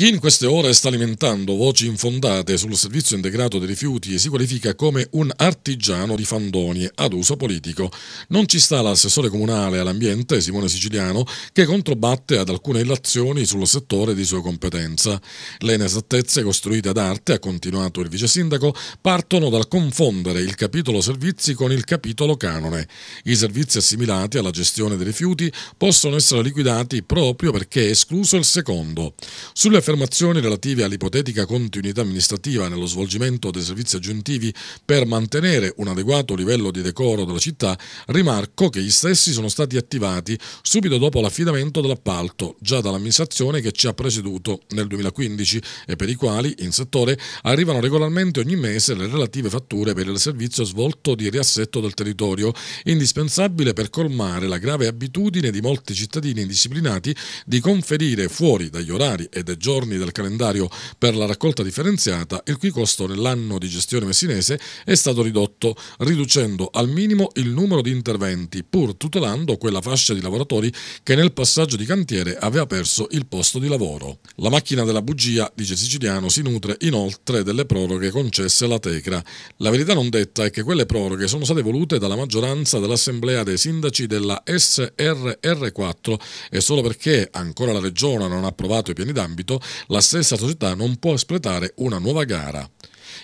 Chi in queste ore sta alimentando voci infondate sul servizio integrato dei rifiuti si qualifica come un artigiano di fandonie ad uso politico. Non ci sta l'assessore comunale all'ambiente Simone Siciliano che controbatte ad alcune illazioni sul settore di sua competenza. Le inesattezze costruite ad arte, ha continuato il vice sindaco, partono dal confondere il capitolo servizi con il capitolo canone. I servizi assimilati alla gestione dei rifiuti possono essere liquidati proprio perché è escluso il secondo. Sulle affermazioni relative all'ipotetica continuità amministrativa nello svolgimento dei servizi aggiuntivi per mantenere un adeguato livello di decoro della città, rimarco che gli stessi sono stati attivati subito dopo l'affidamento dell'appalto, già dall'amministrazione che ci ha preceduto nel 2015 e per i quali in settore arrivano regolarmente ogni mese le relative fatture per il servizio svolto di riassetto del territorio, indispensabile per colmare la grave abitudine di molti cittadini indisciplinati di conferire fuori dagli orari e dai giorni giorni del calendario per la raccolta differenziata, il cui costo nell'anno di gestione messinese è stato ridotto, riducendo al minimo il numero di interventi, pur tutelando quella fascia di lavoratori che nel passaggio di cantiere aveva perso il posto di lavoro. La macchina della bugia, dice Siciliano, si nutre inoltre delle proroghe concesse alla Tecra. La verità non detta è che quelle proroghe sono state volute dalla maggioranza dell'Assemblea dei Sindaci della SRR4 e solo perché ancora la Regione non ha approvato i piani d'ambito, la stessa società non può espletare una nuova gara.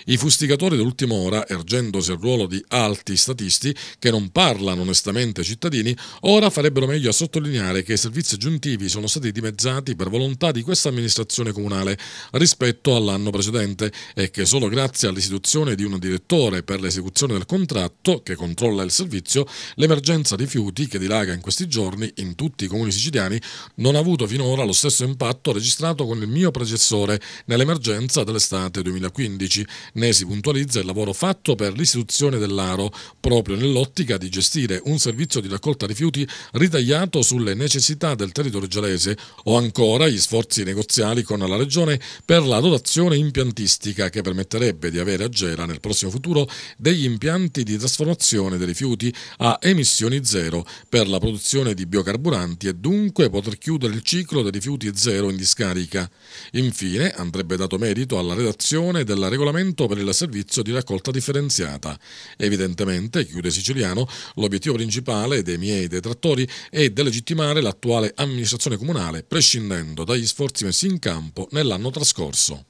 I fustigatori dell'ultima ora, ergendosi al ruolo di alti statisti che non parlano onestamente ai cittadini, ora farebbero meglio a sottolineare che i servizi aggiuntivi sono stati dimezzati per volontà di questa amministrazione comunale rispetto all'anno precedente e che solo grazie all'istituzione di un direttore per l'esecuzione del contratto che controlla il servizio, l'emergenza rifiuti che dilaga in questi giorni in tutti i comuni siciliani non ha avuto finora lo stesso impatto registrato con il mio predecessore nell'emergenza dell'estate 2015 ne si puntualizza il lavoro fatto per l'istituzione dell'Aro proprio nell'ottica di gestire un servizio di raccolta rifiuti ritagliato sulle necessità del territorio gelese o ancora gli sforzi negoziali con la Regione per la dotazione impiantistica che permetterebbe di avere a Gela nel prossimo futuro degli impianti di trasformazione dei rifiuti a emissioni zero per la produzione di biocarburanti e dunque poter chiudere il ciclo dei rifiuti zero in discarica. Infine andrebbe dato merito alla redazione del regolamento 100 per il servizio di raccolta differenziata. Evidentemente, chiude Siciliano, l'obiettivo principale dei miei detrattori è delegittimare l'attuale amministrazione comunale, prescindendo dagli sforzi messi in campo nell'anno trascorso.